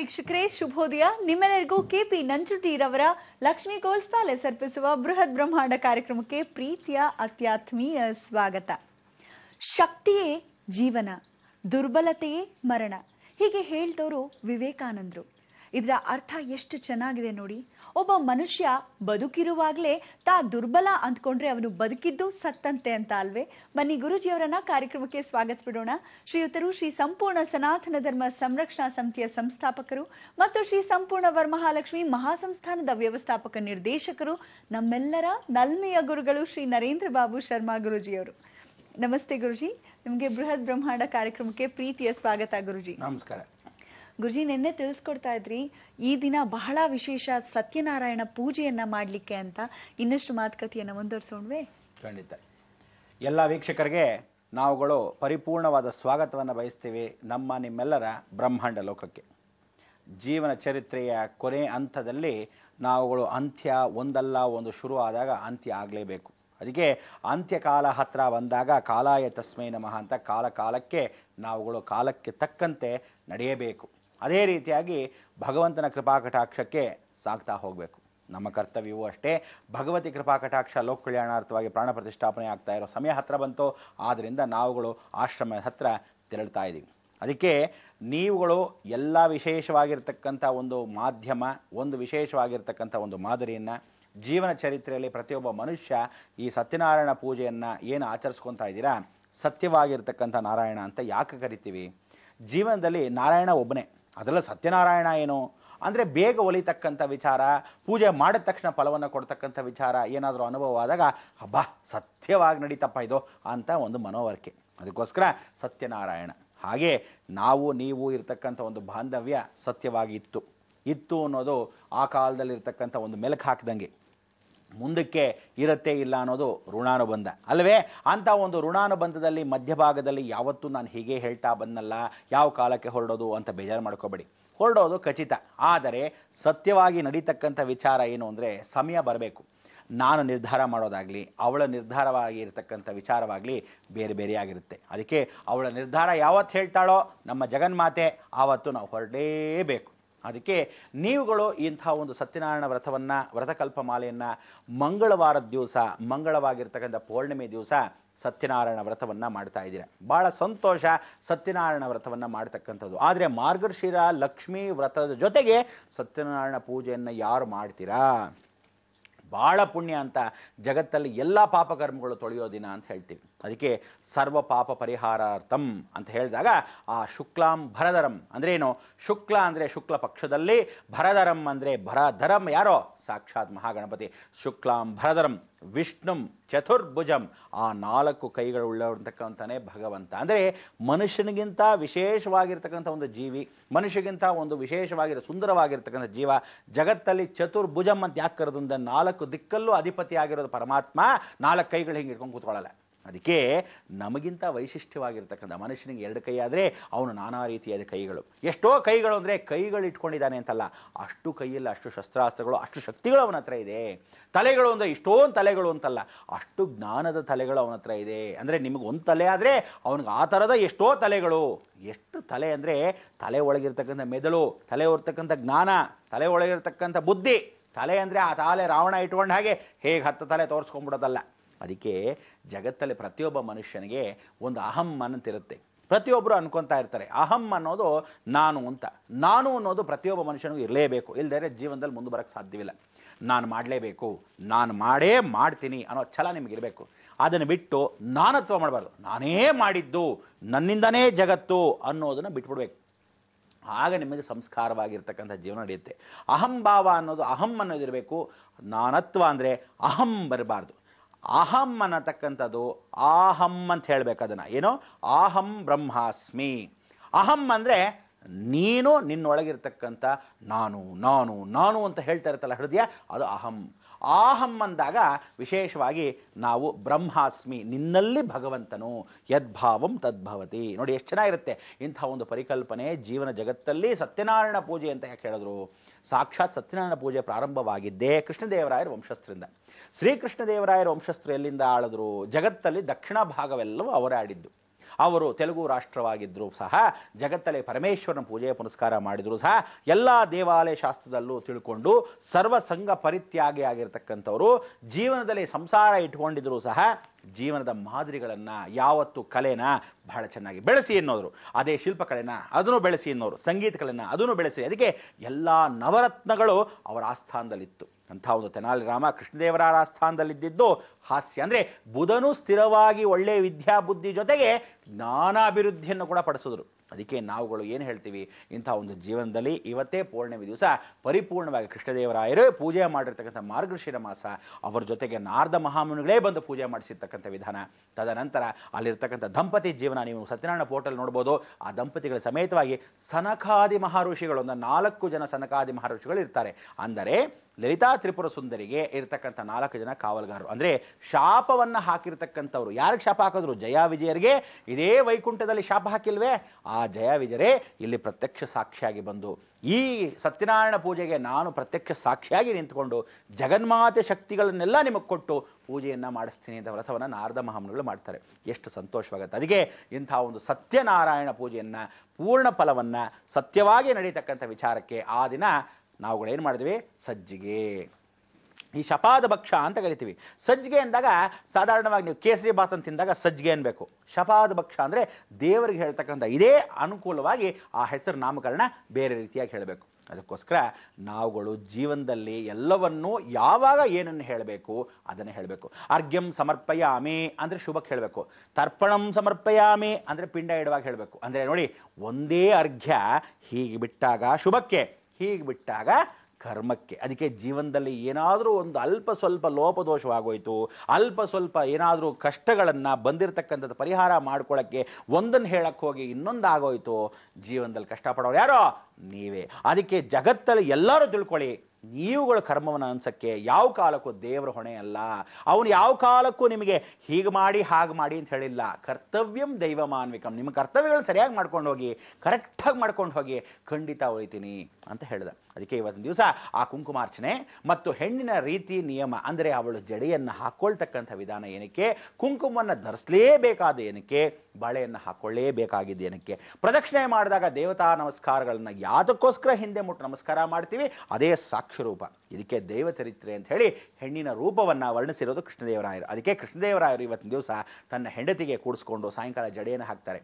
ವೀಕ್ಷಕರೇ ಶುಭೋದಯ ನಿಮ್ಮೆಲ್ಲರಿಗೂ ಕೆಪಿ ರವರ ಲಕ್ಷ್ಮೀ ಗೋಲ್ಸ್ ಪ್ಯಾಲೇಸ್ ಅರ್ಪಿಸುವ ಬೃಹತ್ ಬ್ರಹ್ಮಾಂಡ ಕಾರ್ಯಕ್ರಮಕ್ಕೆ ಪ್ರೀತಿಯ ಅತ್ಯಾತ್ಮೀಯ ಸ್ವಾಗತ ಶಕ್ತಿಯೇ ಜೀವನ ದುರ್ಬಲತೆಯೇ ಮರಣ ಹೀಗೆ ಹೇಳ್ದವರು ವಿವೇಕಾನಂದರು ಇದರ ಅರ್ಥ ಎಷ್ಟು ಚೆನ್ನಾಗಿದೆ ನೋಡಿ ಒಬ್ಬ ಮನುಷ್ಯ ಬದುಕಿರುವಾಗಲೇ ತಾ ದುರ್ಬಲ ಅಂದ್ಕೊಂಡ್ರೆ ಅವನು ಬದುಕಿದ್ದು ಸತ್ತಂತೆ ಅಂತ ಅಲ್ವೇ ಬನ್ನಿ ಗುರುಜಿಯವರನ್ನ ಕಾರ್ಯಕ್ರಮಕ್ಕೆ ಬಿಡೋಣ ಶ್ರೀಯುತರು ಶ್ರೀ ಸಂಪೂರ್ಣ ಸನಾತನ ಧರ್ಮ ಸಂರಕ್ಷಣಾ ಸಮಿತಿಯ ಸಂಸ್ಥಾಪಕರು ಮತ್ತು ಶ್ರೀ ಸಂಪೂರ್ಣ ವರಮಹಾಲಕ್ಷ್ಮಿ ಮಹಾಸಂಸ್ಥಾನದ ವ್ಯವಸ್ಥಾಪಕ ನಿರ್ದೇಶಕರು ನಮ್ಮೆಲ್ಲರ ನಲ್ಮೆಯ ಗುರುಗಳು ಶ್ರೀ ನರೇಂದ್ರ ಬಾಬು ಶರ್ಮಾ ಗುರುಜಿಯವರು ನಮಸ್ತೆ ಗುರುಜಿ ನಿಮಗೆ ಬೃಹತ್ ಬ್ರಹ್ಮಾಂಡ ಕಾರ್ಯಕ್ರಮಕ್ಕೆ ಪ್ರೀತಿಯ ಸ್ವಾಗತ ಗುರುಜಿ ನಮಸ್ಕಾರ ಗುರುಜಿ ನಿನ್ನೆ ತಿಳಿಸ್ಕೊಡ್ತಾ ಇದ್ರಿ ಈ ದಿನ ಬಹಳ ವಿಶೇಷ ಸತ್ಯನಾರಾಯಣ ಪೂಜೆಯನ್ನ ಮಾಡಲಿಕ್ಕೆ ಅಂತ ಇನ್ನಷ್ಟು ಮಾತುಕತೆಯನ್ನು ಮುಂದುವರಿಸೋಣವೆ ಖಂಡಿತ ಎಲ್ಲ ವೀಕ್ಷಕರಿಗೆ ನಾವುಗಳು ಪರಿಪೂರ್ಣವಾದ ಸ್ವಾಗತವನ್ನು ಬಯಸ್ತೀವಿ ನಮ್ಮ ನಿಮ್ಮೆಲ್ಲರ ಬ್ರಹ್ಮಾಂಡ ಲೋಕಕ್ಕೆ ಜೀವನ ಚರಿತ್ರೆಯ ಕೊನೆ ಹಂತದಲ್ಲಿ ನಾವುಗಳು ಅಂತ್ಯ ಒಂದಲ್ಲ ಒಂದು ಶುರು ಆದಾಗ ಅಂತ್ಯ ಆಗಲೇಬೇಕು ಅದಕ್ಕೆ ಅಂತ್ಯಕಾಲ ಹತ್ರ ಬಂದಾಗ ಕಾಲಾಯ ತಸ್ಮೈ ನಮಃ ಅಂತ ಕಾಲ ಕಾಲಕ್ಕೆ ನಾವುಗಳು ಕಾಲಕ್ಕೆ ತಕ್ಕಂತೆ ನಡೆಯಬೇಕು ಅದೇ ರೀತಿಯಾಗಿ ಭಗವಂತನ ಕೃಪಾಕಟಾಕ್ಷಕ್ಕೆ ಸಾಗ್ತಾ ಹೋಗಬೇಕು ನಮ್ಮ ಕರ್ತವ್ಯವೂ ಅಷ್ಟೇ ಭಗವತಿ ಕೃಪಾಕಟಾಕ್ಷ ಲೋಕ ಕಲ್ಯಾಣಾರ್ಥವಾಗಿ ಪ್ರಾಣ ಪ್ರತಿಷ್ಠಾಪನೆ ಆಗ್ತಾ ಇರೋ ಸಮಯ ಹತ್ರ ಬಂತು ಆದ್ದರಿಂದ ನಾವುಗಳು ಆಶ್ರಮದ ಹತ್ರ ತೆರಳ್ತಾ ಇದ್ದೀವಿ ಅದಕ್ಕೆ ನೀವುಗಳು ಎಲ್ಲ ವಿಶೇಷವಾಗಿರ್ತಕ್ಕಂಥ ಒಂದು ಮಾಧ್ಯಮ ಒಂದು ವಿಶೇಷವಾಗಿರ್ತಕ್ಕಂಥ ಒಂದು ಮಾದರಿಯನ್ನು ಜೀವನ ಚರಿತ್ರೆಯಲ್ಲಿ ಪ್ರತಿಯೊಬ್ಬ ಮನುಷ್ಯ ಈ ಸತ್ಯನಾರಾಯಣ ಪೂಜೆಯನ್ನು ಏನು ಆಚರಿಸ್ಕೊತಾ ಇದ್ದೀರಾ ಸತ್ಯವಾಗಿರ್ತಕ್ಕಂಥ ನಾರಾಯಣ ಅಂತ ಯಾಕೆ ಕರಿತೀವಿ ಜೀವನದಲ್ಲಿ ನಾರಾಯಣ ಒಬ್ಬನೇ ಅದೆಲ್ಲ ಸತ್ಯನಾರಾಯಣ ಏನು ಅಂದರೆ ಬೇಗ ಒಲಿತಕ್ಕಂಥ ವಿಚಾರ ಪೂಜೆ ಮಾಡಿದ ತಕ್ಷಣ ಫಲವನ್ನು ಕೊಡ್ತಕ್ಕಂಥ ವಿಚಾರ ಏನಾದರೂ ಅನುಭವ ಆದಾಗ ಹಬ್ಬ ಸತ್ಯವಾಗಿ ನಡೀತಪ್ಪ ಇದು ಅಂತ ಒಂದು ಮನೋವರಿಕೆ ಅದಕ್ಕೋಸ್ಕರ ಸತ್ಯನಾರಾಯಣ ಹಾಗೆ ನಾವು ನೀವು ಇರತಕ್ಕಂಥ ಒಂದು ಬಾಂಧವ್ಯ ಸತ್ಯವಾಗಿ ಇತ್ತು ಇತ್ತು ಅನ್ನೋದು ಆ ಕಾಲದಲ್ಲಿರ್ತಕ್ಕಂಥ ಒಂದು ಮೆಲುಕು ಹಾಕಿದಂಗೆ ಮುಂದಕ್ಕೆ ಇರತ್ತೆ ಇಲ್ಲ ಅನ್ನೋದು ಋಣಾನುಬಂಧ ಅಲ್ಲವೇ ಅಂಥ ಒಂದು ಋಣಾನುಬಂಧದಲ್ಲಿ ಮಧ್ಯಭಾಗದಲ್ಲಿ ಯಾವತ್ತೂ ನಾನು ಹೀಗೆ ಹೇಳ್ತಾ ಬಂದಲ್ಲ ಯಾವ ಕಾಲಕ್ಕೆ ಹೊರಡೋದು ಅಂತ ಬೇಜಾರು ಮಾಡ್ಕೋಬೇಡಿ ಹೊರಡೋದು ಖಚಿತ ಆದರೆ ಸತ್ಯವಾಗಿ ನಡೀತಕ್ಕಂಥ ವಿಚಾರ ಏನು ಅಂದರೆ ಸಮಯ ಬರಬೇಕು ನಾನು ನಿರ್ಧಾರ ಮಾಡೋದಾಗಲಿ ಅವಳ ನಿರ್ಧಾರವಾಗಿ ಇರತಕ್ಕಂಥ ವಿಚಾರವಾಗಲಿ ಬೇರೆ ಬೇರೆಯಾಗಿರುತ್ತೆ ಅದಕ್ಕೆ ಅವಳ ನಿರ್ಧಾರ ಯಾವತ್ತು ಹೇಳ್ತಾಳೋ ನಮ್ಮ ಜಗನ್ಮಾತೆ ಆವತ್ತು ನಾವು ಹೊರಡೇಬೇಕು ಅದಕ್ಕೆ ನೀವುಗಳು ಇಂಥ ಒಂದು ಸತ್ಯನಾರಾಯಣ ವ್ರತವನ್ನು ವ್ರತಕಲ್ಪ ಮಾಲೆಯನ್ನು ಮಂಗಳವಾರದ ದಿವಸ ಮಂಗಳವಾಗಿರ್ತಕ್ಕಂಥ ಪೌರ್ಣಿಮೆ ದಿವಸ ಸತ್ಯನಾರಾಯಣ ವ್ರತವನ್ನು ಮಾಡ್ತಾ ಇದ್ದೀರ ಭಾಳ ಸಂತೋಷ ಸತ್ಯನಾರಾಯಣ ವ್ರತವನ್ನು ಮಾಡ್ತಕ್ಕಂಥದ್ದು ಆದರೆ ಮಾರ್ಗಶಿರ ಲಕ್ಷ್ಮೀ ವ್ರತದ ಜೊತೆಗೆ ಸತ್ಯನಾರಾಯಣ ಪೂಜೆಯನ್ನು ಯಾರು ಮಾಡ್ತೀರಾ ಭಾಳ ಪುಣ್ಯ ಅಂತ ಜಗತ್ತಲ್ಲಿ ಎಲ್ಲ ಪಾಪಕರ್ಮಗಳು ತೊಳೆಯೋ ದಿನ ಅಂತ ಹೇಳ್ತೀವಿ ಅದಕ್ಕೆ ಸರ್ವ ಪಾಪ ಪರಿಹಾರಾರ್ಥಂ ಅಂತ ಹೇಳಿದಾಗ ಆ ಶುಕ್ಲಾಂ ಭರದರಂ ಏನು ಶುಕ್ಲ ಅಂದರೆ ಶುಕ್ಲ ಪಕ್ಷದಲ್ಲಿ ಭರದರಂ ಅಂದರೆ ಭರಧರಂ ಯಾರೋ ಸಾಕ್ಷಾತ್ ಮಹಾಗಣಪತಿ ಶುಕ್ಲಾಂ ಭರಧರಂ ವಿಷ್ಣುಂ ಚತುರ್ಭುಜಂ ಆ ನಾಲ್ಕು ಕೈಗಳುಳ್ಳತಕ್ಕಂಥನೇ ಭಗವಂತ ಅಂದರೆ ಮನುಷ್ಯನಿಗಿಂತ ವಿಶೇಷವಾಗಿರ್ತಕ್ಕಂಥ ಒಂದು ಜೀವಿ ಮನುಷ್ಯಗಿಂತ ಒಂದು ವಿಶೇಷವಾಗಿರೋ ಸುಂದರವಾಗಿರ್ತಕ್ಕಂಥ ಜೀವ ಜಗತ್ತಲ್ಲಿ ಚತುರ್ಭುಜಂ ಅಂತ ಯಾಕೆ ಕರೆದು ನಾಲ್ಕು ದಿಕ್ಕಲ್ಲೂ ಅಧಿಪತಿಯಾಗಿರೋದು ಪರಮಾತ್ಮ ನಾಲ್ಕು ಕೈಗಳು ಹಿಂಗೆ ಇಟ್ಕೊಂಡು ಕೂತ್ಕೊಳ್ಳಲ್ಲ ಅದಕ್ಕೆ ನಮಗಿಂತ ವೈಶಿಷ್ಟ್ಯವಾಗಿರ್ತಕ್ಕಂಥ ಮನುಷ್ಯನಿಗೆ ಎರಡು ಕೈ ಆದರೆ ಅವನು ನಾನಾ ರೀತಿಯಾದ ಕೈಗಳು ಎಷ್ಟೋ ಕೈಗಳು ಅಂದರೆ ಕೈಗಳು ಇಟ್ಕೊಂಡಿದ್ದಾನೆ ಅಂತಲ್ಲ ಅಷ್ಟು ಕೈಯಲ್ಲಿ ಅಷ್ಟು ಶಸ್ತ್ರಾಸ್ತ್ರಗಳು ಅಷ್ಟು ಶಕ್ತಿಗಳು ಅವನ ಹತ್ರ ಇದೆ ತಲೆಗಳು ಅಂದರೆ ಇಷ್ಟೊಂದು ತಲೆಗಳು ಅಂತಲ್ಲ ಅಷ್ಟು ಜ್ಞಾನದ ತಲೆಗಳು ಅವನ ಹತ್ರ ಇದೆ ಅಂದರೆ ನಿಮಗೆ ಒಂದು ತಲೆ ಆದರೆ ಅವನಿಗೆ ಆ ಥರದ ಎಷ್ಟೋ ತಲೆಗಳು ಎಷ್ಟು ತಲೆ ಅಂದರೆ ತಲೆ ಒಳಗಿರ್ತಕ್ಕಂಥ ಮೆದುಳು ತಲೆ ಹೊರತಕ್ಕಂಥ ಜ್ಞಾನ ತಲೆ ಒಳಗಿರ್ತಕ್ಕಂಥ ಬುದ್ಧಿ ತಲೆ ಅಂದರೆ ಆ ತಾಲೆ ರಾವಣ ಇಟ್ಕೊಂಡು ಹಾಗೆ ಹೇಗೆ ಹತ್ತು ತಲೆ ತೋರಿಸ್ಕೊಂಡ್ಬಿಡೋದಲ್ಲ ಅದಕ್ಕೆ ಜಗತ್ತಲ್ಲಿ ಪ್ರತಿಯೊಬ್ಬ ಮನುಷ್ಯನಿಗೆ ಒಂದು ಅಹಂ ಅನ್ನಂತಿರುತ್ತೆ ಪ್ರತಿಯೊಬ್ಬರು ಅನ್ಕೊತಾ ಇರ್ತಾರೆ ಅಹಂ ಅನ್ನೋದು ನಾನು ಅಂತ ನಾನು ಅನ್ನೋದು ಪ್ರತಿಯೊಬ್ಬ ಮನುಷ್ಯನಿಗೂ ಇರಲೇಬೇಕು ಇಲ್ಲದೇ ಜೀವನದಲ್ಲಿ ಮುಂದೆ ಬರೋಕ್ಕೆ ಸಾಧ್ಯವಿಲ್ಲ ನಾನು ಮಾಡಲೇಬೇಕು ನಾನು ಮಾಡೇ ಮಾಡ್ತೀನಿ ಅನ್ನೋ ಛಲ ನಿಮಗಿರಬೇಕು ಅದನ್ನು ಬಿಟ್ಟು ನಾನತ್ವ ಮಾಡಬಾರ್ದು ನಾನೇ ಮಾಡಿದ್ದು ನನ್ನಿಂದನೇ ಜಗತ್ತು ಅನ್ನೋದನ್ನು ಬಿಟ್ಬಿಡ್ಬೇಕು ಆಗ ನಿಮಗೆ ಸಂಸ್ಕಾರವಾಗಿರ್ತಕ್ಕಂಥ ಜೀವನ ನಡೆಯುತ್ತೆ ಅಹಂಭಾವ ಅನ್ನೋದು ಅಹಂ ಅನ್ನೋದಿರಬೇಕು ನಾನತ್ವ ಅಂದರೆ ಅಹಂ ಬರಬಾರ್ದು ಅಹಂ ಅನ್ನತಕ್ಕಂಥದ್ದು ಆಹಂ ಅಂತ ಹೇಳ್ಬೇಕು ಅದನ್ನು ಏನೋ ಅಹಂ ಬ್ರಹ್ಮಾಸ್ಮಿ ಅಹಂ ಅಂದರೆ ನೀನು ನಿನ್ನೊಳಗಿರ್ತಕ್ಕಂಥ ನಾನು ನಾನು ನಾನು ಅಂತ ಹೇಳ್ತಾ ಇರ್ತಲ್ಲ ಹೃದಯ ಅದು ಅಹಂ ಆಹಂ ಅಂದಾಗ ವಿಶೇಷವಾಗಿ ನಾವು ಬ್ರಹ್ಮಾಸ್ಮಿ ನಿನ್ನಲ್ಲಿ ಭಗವಂತನು ಯದ್ಭಾವಂ ತದ್ಭವತಿ ನೋಡಿ ಎಷ್ಟು ಚೆನ್ನಾಗಿರುತ್ತೆ ಇಂಥ ಒಂದು ಪರಿಕಲ್ಪನೆ ಜೀವನ ಜಗತ್ತಲ್ಲಿ ಸತ್ಯನಾರಾಯಣ ಪೂಜೆ ಅಂತ ಯಾಕೆ ಹೇಳಿದ್ರು ಸಾಕ್ಷಾತ್ ಸತ್ಯನಾರಾಯಣ ಪೂಜೆ ಪ್ರಾರಂಭವಾಗಿದ್ದೇ ಕೃಷ್ಣದೇವರಾಯರ ವಂಶಸ್ಥರಿಂದ ಶ್ರೀಕೃಷ್ಣದೇವರಾಯರ ವಂಶಸ್ಥರು ಎಲ್ಲಿಂದ ಆಳಿದ್ರು ಜಗತ್ತಲ್ಲಿ ದಕ್ಷಿಣ ಭಾಗವೆಲ್ಲವೂ ಅವರಾಡಿದ್ದು ಆಡಿದ್ದು ಅವರು ತೆಲುಗು ರಾಷ್ಟ್ರವಾಗಿದ್ದರೂ ಸಹ ಜಗತ್ತಲ್ಲಿ ಪರಮೇಶ್ವರನ ಪೂಜೆ ಪುನಸ್ಕಾರ ಮಾಡಿದರೂ ಸಹ ಎಲ್ಲ ದೇವಾಲಯ ಶಾಸ್ತ್ರದಲ್ಲೂ ತಿಳ್ಕೊಂಡು ಸರ್ವ ಸಂಘ ಪರಿತ್ಯಾಗಿ ಜೀವನದಲ್ಲಿ ಸಂಸಾರ ಇಟ್ಕೊಂಡಿದ್ರು ಸಹ ಜೀವನದ ಮಾದರಿಗಳನ್ನು ಯಾವತ್ತು ಕಲೆನ ಬಹಳ ಚೆನ್ನಾಗಿ ಬೆಳೆಸಿ ಎನ್ನೋರು ಅದೇ ಶಿಲ್ಪಕಲೆನ ಅದನ್ನು ಬೆಳೆಸಿ ಎನ್ನೋರು ಸಂಗೀತ ಕಲೆನ ಅದನ್ನು ಬೆಳೆಸಿ ಅದಕ್ಕೆ ಎಲ್ಲ ನವರತ್ನಗಳು ಅವರ ಆಸ್ಥಾನದಲ್ಲಿತ್ತು ಅಂಥ ಒಂದು ತೆನಾಲಿ ರಾಮ ಕೃಷ್ಣದೇವರ ಆಸ್ಥಾನದಲ್ಲಿದ್ದಿದ್ದು ಹಾಸ್ಯ ಅಂದರೆ ಬುಧನು ಸ್ಥಿರವಾಗಿ ಒಳ್ಳೆಯ ವಿದ್ಯಾಬುದ್ಧಿ ಜೊತೆಗೆ ಜ್ಞಾನಾಭಿವೃದ್ಧಿಯನ್ನು ಕೂಡ ಪಡಿಸಿದ್ರು ಅದಕ್ಕೆ ನಾವುಗಳು ಏನು ಹೇಳ್ತೀವಿ ಇಂಥ ಒಂದು ಜೀವನದಲ್ಲಿ ಇವತ್ತೇ ಪೂರ್ಣಿಮೆ ದಿವಸ ಪರಿಪೂರ್ಣವಾಗಿ ಕೃಷ್ಣದೇವರಾಯರೇ ಪೂಜೆ ಮಾಡಿರ್ತಕ್ಕಂಥ ಮಾರ್ಗಶಿರ ಮಾಸ ಅವರ ಜೊತೆಗೆ ನಾರ್ದ ಮಹಾಮುನಿಗಳೇ ಬಂದು ಪೂಜೆ ಮಾಡಿಸಿರ್ತಕ್ಕಂಥ ವಿಧಾನ ತದನಂತರ ಅಲ್ಲಿರ್ತಕ್ಕಂಥ ದಂಪತಿ ಜೀವನ ನೀವು ಸತ್ಯನಾರಾಯಣ ಪೋರ್ಟಲ್ ನೋಡ್ಬೋದು ಆ ದಂಪತಿಗಳ ಸಮೇತವಾಗಿ ಸನಕಾದಿ ಮಹರ್ಷಿಗಳು ಒಂದು ನಾಲ್ಕು ಜನ ಸನಕಾದಿ ಮಹಾಋಷಿಗಳು ಇರ್ತಾರೆ ಅಂದರೆ ಲಲಿತಾ ತ್ರಿಪುರ ಸುಂದರಿಗೆ ಇರತಕ್ಕಂಥ ನಾಲ್ಕು ಜನ ಕಾವಲುಗಾರರು ಅಂದರೆ ಶಾಪವನ್ನು ಹಾಕಿರ್ತಕ್ಕಂಥವ್ರು ಯಾರಿಗೆ ಶಾಪ ಹಾಕಿದ್ರು ಜಯಾ ವಿಜಯರಿಗೆ ಇದೇ ವೈಕುಂಠದಲ್ಲಿ ಶಾಪ ಹಾಕಿಲ್ವೇ ಆ ಆ ಜಯ ವಿಜರೇ ಇಲ್ಲಿ ಪ್ರತ್ಯಕ್ಷ ಸಾಕ್ಷಿಯಾಗಿ ಬಂದು ಈ ಸತ್ಯನಾರಾಯಣ ಪೂಜೆಗೆ ನಾನು ಪ್ರತ್ಯಕ್ಷ ಸಾಕ್ಷಿಯಾಗಿ ನಿಂತುಕೊಂಡು ಜಗನ್ಮಾತೆ ಶಕ್ತಿಗಳನ್ನೆಲ್ಲ ನಿಮಗೆ ಕೊಟ್ಟು ಪೂಜೆಯನ್ನು ಮಾಡಿಸ್ತೀನಿ ಅಂತ ವ್ರತವನ್ನು ನಾರದ ಮಹಾಮನಗಳು ಮಾಡ್ತಾರೆ ಎಷ್ಟು ಸಂತೋಷವಾಗುತ್ತೆ ಅದಕ್ಕೆ ಇಂಥ ಒಂದು ಸತ್ಯನಾರಾಯಣ ಪೂಜೆಯನ್ನು ಪೂರ್ಣ ಫಲವನ್ನು ಸತ್ಯವಾಗಿ ನಡೀತಕ್ಕಂಥ ವಿಚಾರಕ್ಕೆ ಆ ದಿನ ನಾವುಗಳೇನು ಮಾಡಿದ್ವಿ ಸಜ್ಜಿಗೆ ಈ ಶಪಾದ ಭಕ್ಷ ಅಂತ ಕರಿತೀವಿ ಸಜ್ಜಿಗೆ ಅಂದಾಗ ಸಾಧಾರಣವಾಗಿ ನೀವು ಕೇಸರಿ ಬಾತ್ ಅಂತ ತಿಂದಾಗ ಸಜ್ಜಿಗೆ ಅನ್ಬೇಕು ಶಪಾದ ಭಕ್ಷ ಅಂದರೆ ದೇವರಿಗೆ ಹೇಳ್ತಕ್ಕಂಥ ಇದೇ ಅನುಕೂಲವಾಗಿ ಆ ಹೆಸರು ನಾಮಕರಣ ಬೇರೆ ರೀತಿಯಾಗಿ ಹೇಳಬೇಕು ಅದಕ್ಕೋಸ್ಕರ ನಾವುಗಳು ಜೀವನದಲ್ಲಿ ಎಲ್ಲವನ್ನೂ ಯಾವಾಗ ಏನನ್ನು ಹೇಳಬೇಕು ಅದನ್ನು ಹೇಳಬೇಕು ಅರ್ಘ್ಯಂ ಸಮರ್ಪಯಾಮಿ ಅಂದರೆ ಶುಭಕ್ಕೆ ಹೇಳಬೇಕು ತರ್ಪಣಂ ಸಮರ್ಪಯಾಮಿ ಅಂದರೆ ಪಿಂಡ ಇಡುವಾಗ ಹೇಳಬೇಕು ಅಂದರೆ ನೋಡಿ ಒಂದೇ ಅರ್ಘ್ಯ ಹೀಗೆ ಬಿಟ್ಟಾಗ ಶುಭಕ್ಕೆ ಹೀಗೆ ಬಿಟ್ಟಾಗ ಕರ್ಮಕ್ಕೆ ಅದಕ್ಕೆ ಜೀವನದಲ್ಲಿ ಏನಾದರೂ ಒಂದು ಅಲ್ಪ ಸ್ವಲ್ಪ ಲೋಪದೋಷವಾಗೋಯಿತು ಅಲ್ಪ ಸ್ವಲ್ಪ ಏನಾದರೂ ಕಷ್ಟಗಳನ್ನು ಬಂದಿರತಕ್ಕಂಥದ್ದು ಪರಿಹಾರ ಮಾಡ್ಕೊಳ್ಳೋಕ್ಕೆ ಒಂದನ್ನು ಹೇಳಕ್ಕೆ ಹೋಗಿ ಇನ್ನೊಂದು ಆಗೋಯಿತು ಜೀವನದಲ್ಲಿ ಕಷ್ಟಪಡೋರು ಯಾರೋ ನೀವೇ ಅದಕ್ಕೆ ಜಗತ್ತಲ್ಲಿ ಎಲ್ಲರೂ ತಿಳ್ಕೊಳ್ಳಿ ನೀವುಗಳ ಕರ್ಮವನ್ನು ಅನ್ಸಕ್ಕೆ ಯಾವ ಕಾಲಕ್ಕೂ ದೇವರ ಹೊಣೆ ಅಲ್ಲ ಅವನು ಯಾವ ಕಾಲಕ್ಕೂ ನಿಮಗೆ ಹೀಗೆ ಮಾಡಿ ಹಾಗೆ ಮಾಡಿ ಅಂತ ಹೇಳಿಲ್ಲ ಕರ್ತವ್ಯಂ ದೈವ ಮಾನ್ವಿಕಂ ನಿಮ್ಮ ಕರ್ತವ್ಯಗಳು ಸರಿಯಾಗಿ ಮಾಡ್ಕೊಂಡು ಹೋಗಿ ಕರೆಕ್ಟಾಗಿ ಮಾಡ್ಕೊಂಡು ಹೋಗಿ ಖಂಡಿತ ಉಳಿತೀನಿ ಅಂತ ಹೇಳಿದ ಅದಕ್ಕೆ ಇವತ್ತಿನ ದಿವಸ ಆ ಕುಂಕುಮಾರ್ಚನೆ ಮತ್ತು ಹೆಣ್ಣಿನ ರೀತಿ ನಿಯಮ ಅಂದರೆ ಅವಳು ಜಡೆಯನ್ನು ಹಾಕ್ಕೊಳ್ತಕ್ಕಂಥ ವಿಧಾನ ಏನಕ್ಕೆ ಕುಂಕುಮವನ್ನು ಧರಿಸಲೇಬೇಕಾದ ಏನಕ್ಕೆ ಬಾಳೆಯನ್ನು ಹಾಕ್ಕೊಳ್ಳೇಬೇಕಾಗಿದ್ದು ಏನಕ್ಕೆ ಪ್ರದಕ್ಷಿಣೆ ಮಾಡಿದಾಗ ದೇವತಾ ನಮಸ್ಕಾರಗಳನ್ನು ಯಾವುದಕ್ಕೋಸ್ಕರ ಹಿಂದೆ ಮುಟ್ಟು ನಮಸ್ಕಾರ ಮಾಡ್ತೀವಿ ಅದೇ ಸಾಕು ರೂಪ ಇದಕ್ಕೆ ದೈವಚರಿತ್ರೆ ಅಂತ ಹೇಳಿ ಹೆಣ್ಣಿನ ರೂಪವನ್ನು ವರ್ಣಿಸಿರೋದು ಕೃಷ್ಣದೇವರಾಯರು ಅದಕ್ಕೆ ಕೃಷ್ಣದೇವರಾಯರು ಇವತ್ತಿನ ದಿವಸ ತನ್ನ ಹೆಂಡತಿಗೆ ಕೂಡಿಸ್ಕೊಂಡು ಸಾಯಂಕಾಲ ಜಡೆಯನ್ನು ಹಾಕ್ತಾರೆ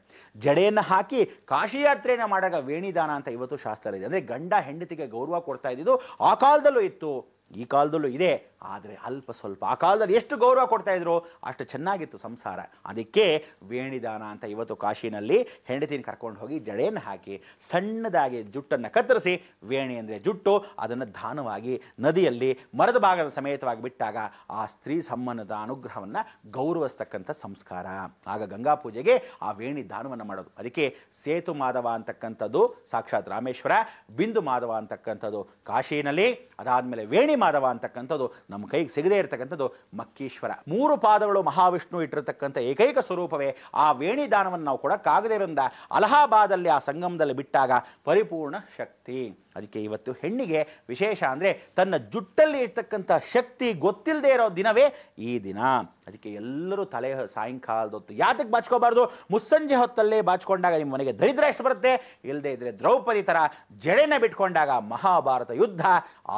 ಜಡೆಯನ್ನು ಹಾಕಿ ಕಾಶಿಯಾತ್ರೆಯನ್ನು ಮಾಡಾಗ ವೇಣಿದಾನ ಅಂತ ಇವತ್ತು ಶಾಸ್ತ್ರ ಇದೆ ಅಂದರೆ ಗಂಡ ಹೆಂಡತಿಗೆ ಗೌರವ ಕೊಡ್ತಾ ಇದ್ದಿದ್ದು ಆ ಕಾಲದಲ್ಲೂ ಇತ್ತು ಈ ಕಾಲದಲ್ಲೂ ಇದೆ ಆದರೆ ಅಲ್ಪ ಸ್ವಲ್ಪ ಆ ಕಾಲದಲ್ಲಿ ಎಷ್ಟು ಗೌರವ ಕೊಡ್ತಾ ಇದ್ರು ಅಷ್ಟು ಚೆನ್ನಾಗಿತ್ತು ಸಂಸಾರ ಅದಕ್ಕೆ ವೇಣಿದಾನ ಅಂತ ಇವತ್ತು ಕಾಶಿನಲ್ಲಿ ಹೆಂಡತಿನ ಕರ್ಕೊಂಡು ಹೋಗಿ ಜಡೆಯನ್ನು ಹಾಕಿ ಸಣ್ಣದಾಗಿ ಜುಟ್ಟನ್ನು ಕತ್ತರಿಸಿ ವೇಣಿ ಅಂದರೆ ಜುಟ್ಟು ಅದನ್ನು ದಾನವಾಗಿ ನದಿಯಲ್ಲಿ ಮರದ ಭಾಗದ ಸಮೇತವಾಗಿ ಬಿಟ್ಟಾಗ ಆ ಸ್ತ್ರೀ ಸಂಬಂಧದ ಅನುಗ್ರಹವನ್ನು ಗೌರವಿಸ್ತಕ್ಕಂಥ ಸಂಸ್ಕಾರ ಆಗ ಗಂಗಾ ಪೂಜೆಗೆ ಆ ವೇಣಿ ದಾನವನ್ನು ಮಾಡೋದು ಅದಕ್ಕೆ ಸೇತು ಮಾಧವ ಅಂತಕ್ಕಂಥದ್ದು ಸಾಕ್ಷಾತ್ ರಾಮೇಶ್ವರ ಬಿಂದು ಮಾಧವ ಅಂತಕ್ಕಂಥದ್ದು ಕಾಶಿನಲ್ಲಿ ಅದಾದಮೇಲೆ ವೇಣಿ ಮಾದವ ಅಂತಕ್ಕಂಥದ್ದು ನಮ್ಮ ಕೈಗೆ ಸಿಗದೇ ಇರತಕ್ಕಂಥದ್ದು ಮಕ್ಕೀಶ್ವರ ಮೂರು ಪಾದಗಳು ಮಹಾವಿಷ್ಣು ಇಟ್ಟಿರತಕ್ಕಂಥ ಏಕೈಕ ಸ್ವರೂಪವೇ ಆ ವೇಣಿದಾನವನ್ನು ನಾವು ಕೂಡ ಇರೋದ್ರಿಂದ ಅಲಹಾಬಾದಲ್ಲಿ ಆ ಸಂಗಮದಲ್ಲಿ ಬಿಟ್ಟಾಗ ಪರಿಪೂರ್ಣ ಶಕ್ತಿ ಅದಕ್ಕೆ ಇವತ್ತು ಹೆಣ್ಣಿಗೆ ವಿಶೇಷ ಅಂದರೆ ತನ್ನ ಜುಟ್ಟಲ್ಲಿ ಇರ್ತಕ್ಕಂಥ ಶಕ್ತಿ ಗೊತ್ತಿಲ್ಲದೆ ಇರೋ ದಿನವೇ ಈ ದಿನ ಅದಕ್ಕೆ ಎಲ್ಲರೂ ತಲೆ ಸಾಯಂಕಾಲದ ಹೊತ್ತು ಯಾತಕ್ಕೆ ಬಾಚ್ಕೋಬಾರ್ದು ಮುಸ್ಸಂಜೆ ಹೊತ್ತಲ್ಲೇ ಬಾಚ್ಕೊಂಡಾಗ ನಿಮ್ಮ ಮನೆಗೆ ದರಿದ್ರ ಎಷ್ಟು ಬರುತ್ತೆ ಇಲ್ಲದೆ ಇದ್ರೆ ದ್ರೌಪದಿ ಥರ ಜಡೆನ ಬಿಟ್ಕೊಂಡಾಗ ಮಹಾಭಾರತ ಯುದ್ಧ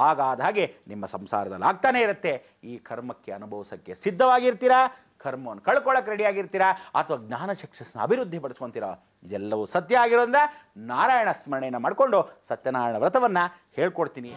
ಆಗಾದ ಹಾಗೆ ನಿಮ್ಮ ಸಂಸಾರದಲ್ಲಿ ಆಗ್ತಾನೆ ಇರುತ್ತೆ ಈ ಕರ್ಮಕ್ಕೆ ಅನುಭವಿಸಕ್ಕೆ ಸಿದ್ಧವಾಗಿರ್ತೀರಾ ಕರ್ಮವನ್ನು ಕಳ್ಕೊಳ್ಳೋಕೆ ರೆಡಿಯಾಗಿರ್ತೀರಾ ಅಥವಾ ಜ್ಞಾನ ಶಿಕ್ಷಸ್ನ ಅಭಿವೃದ್ಧಿ ಪಡಿಸ್ಕೊಂತೀರಾ ಇದೆಲ್ಲವೂ ಸತ್ಯ ಆಗಿರೋದ್ರಿಂದ ನಾರಾಯಣ ಸ್ಮರಣೆಯನ್ನು ಮಾಡಿಕೊಂಡು ಸತ್ಯನಾರಾಯಣ ವ್ರತವನ್ನು ಹೇಳ್ಕೊಡ್ತೀನಿ